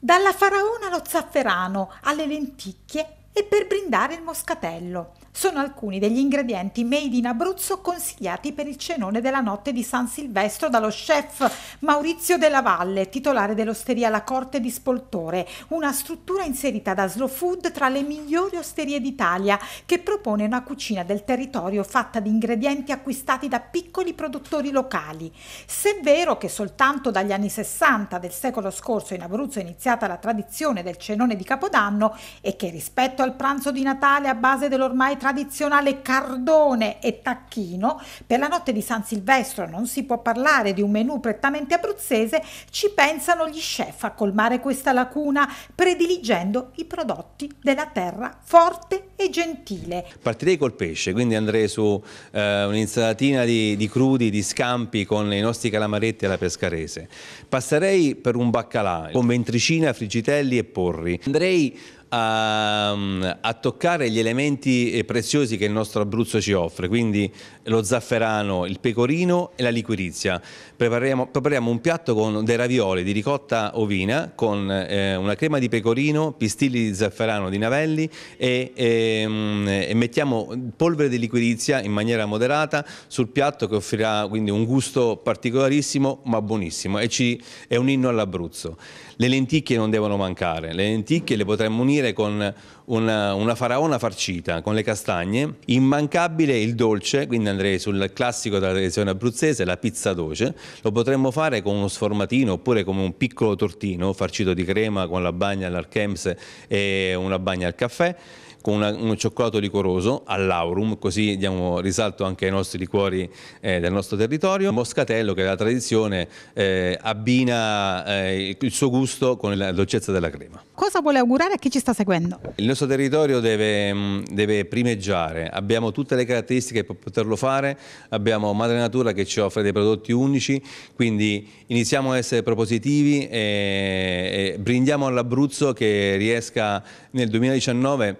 Dalla faraona allo zafferano, alle lenticchie e per brindare il moscatello. Sono alcuni degli ingredienti made in Abruzzo consigliati per il cenone della notte di San Silvestro dallo chef Maurizio Della Valle, titolare dell'osteria La Corte di Spoltore, una struttura inserita da Slow Food tra le migliori osterie d'Italia che propone una cucina del territorio fatta di ingredienti acquistati da piccoli produttori locali. Se è vero che soltanto dagli anni 60 del secolo scorso in Abruzzo è iniziata la tradizione del cenone di Capodanno e che rispetto ristretto al pranzo di Natale a base dell'ormai tradizionale cardone e tacchino, per la notte di San Silvestro non si può parlare di un menù prettamente abruzzese, ci pensano gli chef a colmare questa lacuna prediligendo i prodotti della terra forte e gentile. Partirei col pesce, quindi andrei su eh, un'insalatina di, di crudi, di scampi con i nostri calamaretti alla pescarese. Passerei per un baccalà con ventricina, frigitelli e porri. Andrei a, ehm, a, toccare gli elementi eh, preziosi che il nostro Abruzzo ci offre, quindi lo zafferano, il pecorino e la liquirizia. Prepariamo, prepariamo un piatto con dei ravioli di ricotta ovina con eh, una crema di pecorino, pistilli di zafferano di Navelli e, e, ehm, e mettiamo polvere di liquirizia in maniera moderata sul piatto che offrirà quindi un gusto particolarissimo ma buonissimo e ci, è un inno all'Abruzzo. Le lenticchie non devono mancare, le lenticchie le potremmo unire finire con una, una, faraona farcita con le castagne, immancabile il dolce, quindi andrei sul classico della tradizione abruzzese, la pizza dolce, lo potremmo fare con uno sformatino oppure come un piccolo tortino farcito di crema con la bagna all'archemse e una bagna al caffè, con una, un cioccolato licoroso all'aurum, così diamo risalto anche ai nostri liquori eh, del nostro territorio. Moscatello, che è la tradizione, eh, abbina eh, il suo gusto con la dolcezza della crema. Cosa vuole augurare a chi ci sta seguendo? Il nostro territorio deve, mm, deve primeggiare, abbiamo tutte le caratteristiche per poterlo fare, abbiamo Madre Natura che ci offre dei prodotti unici, quindi iniziamo a essere propositivi e, e brindiamo all'Abruzzo che riesca nel 2019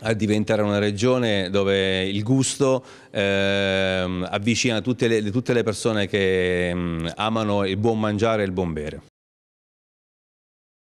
a diventare una regione dove il gusto eh, avvicina tutte le, tutte le persone che mh, mm, amano il buon mangiare e il buon bere.